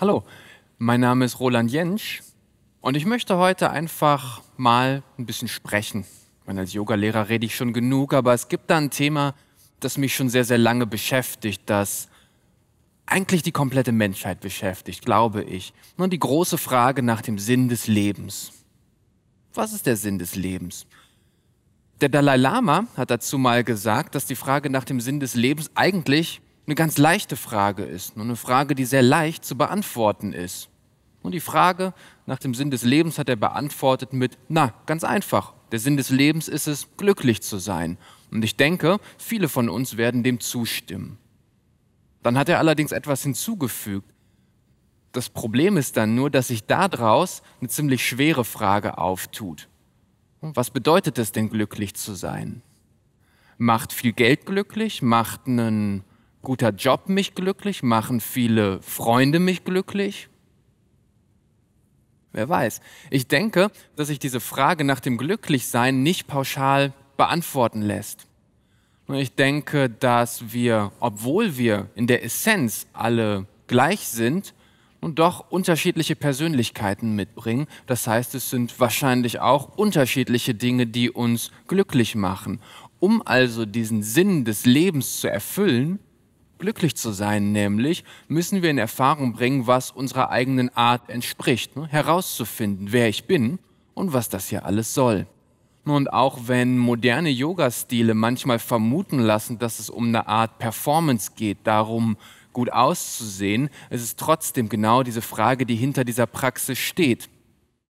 Hallo, mein Name ist Roland Jentsch und ich möchte heute einfach mal ein bisschen sprechen. meine, als Yogalehrer rede ich schon genug, aber es gibt da ein Thema, das mich schon sehr, sehr lange beschäftigt, das eigentlich die komplette Menschheit beschäftigt, glaube ich. Nur die große Frage nach dem Sinn des Lebens. Was ist der Sinn des Lebens? Der Dalai Lama hat dazu mal gesagt, dass die Frage nach dem Sinn des Lebens eigentlich eine ganz leichte Frage ist, nur eine Frage, die sehr leicht zu beantworten ist. Und die Frage nach dem Sinn des Lebens hat er beantwortet mit, na, ganz einfach. Der Sinn des Lebens ist es, glücklich zu sein. Und ich denke, viele von uns werden dem zustimmen. Dann hat er allerdings etwas hinzugefügt. Das Problem ist dann nur, dass sich daraus eine ziemlich schwere Frage auftut. Was bedeutet es denn, glücklich zu sein? Macht viel Geld glücklich? Macht einen guter Job mich glücklich? Machen viele Freunde mich glücklich? Wer weiß. Ich denke, dass sich diese Frage nach dem Glücklichsein nicht pauschal beantworten lässt. ich denke, dass wir, obwohl wir in der Essenz alle gleich sind, nun doch unterschiedliche Persönlichkeiten mitbringen. Das heißt, es sind wahrscheinlich auch unterschiedliche Dinge, die uns glücklich machen. Um also diesen Sinn des Lebens zu erfüllen, glücklich zu sein, nämlich müssen wir in Erfahrung bringen, was unserer eigenen Art entspricht, ne? herauszufinden, wer ich bin und was das hier alles soll. Und auch wenn moderne Yoga-Stile manchmal vermuten lassen, dass es um eine Art Performance geht, darum gut auszusehen, es ist trotzdem genau diese Frage, die hinter dieser Praxis steht.